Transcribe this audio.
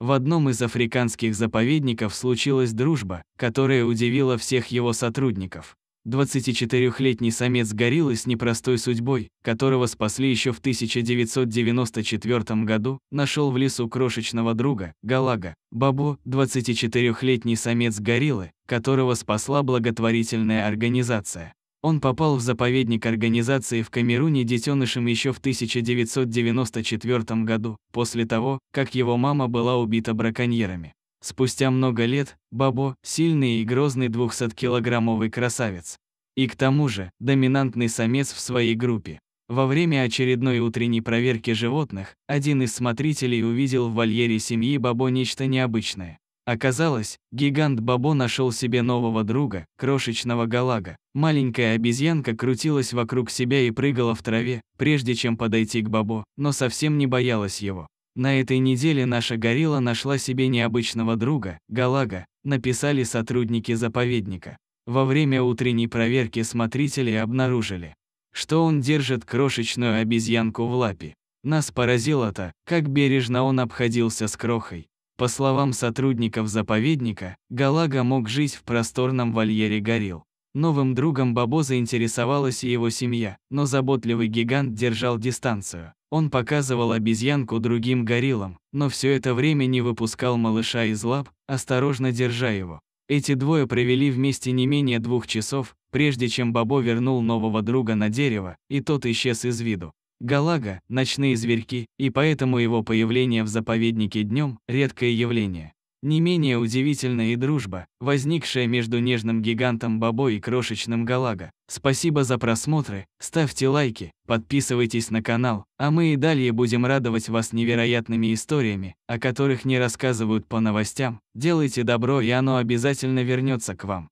В одном из африканских заповедников случилась дружба, которая удивила всех его сотрудников. 24-летний самец гориллы с непростой судьбой, которого спасли еще в 1994 году, нашел в лесу крошечного друга, Галага. Бабо, 24-летний самец гориллы, которого спасла благотворительная организация. Он попал в заповедник организации в Камеруне детенышем еще в 1994 году, после того, как его мама была убита браконьерами. Спустя много лет, Бабо – сильный и грозный 200-килограммовый красавец. И к тому же, доминантный самец в своей группе. Во время очередной утренней проверки животных, один из смотрителей увидел в вольере семьи Бабо нечто необычное. Оказалось, гигант Бабо нашел себе нового друга, крошечного галага. Маленькая обезьянка крутилась вокруг себя и прыгала в траве, прежде чем подойти к Бабо, но совсем не боялась его. На этой неделе наша горилла нашла себе необычного друга, галага, написали сотрудники заповедника. Во время утренней проверки смотрители обнаружили, что он держит крошечную обезьянку в лапе. Нас поразило то, как бережно он обходился с крохой. По словам сотрудников заповедника, Галага мог жить в просторном вольере горил. Новым другом Бабо заинтересовалась и его семья, но заботливый гигант держал дистанцию. Он показывал обезьянку другим гориллам, но все это время не выпускал малыша из лап, осторожно держа его. Эти двое провели вместе не менее двух часов, прежде чем Бабо вернул нового друга на дерево, и тот исчез из виду. Галага – ночные зверьки, и поэтому его появление в заповеднике днем – редкое явление. Не менее удивительна и дружба, возникшая между нежным гигантом Бабо и крошечным Галага. Спасибо за просмотры, ставьте лайки, подписывайтесь на канал, а мы и далее будем радовать вас невероятными историями, о которых не рассказывают по новостям. Делайте добро и оно обязательно вернется к вам.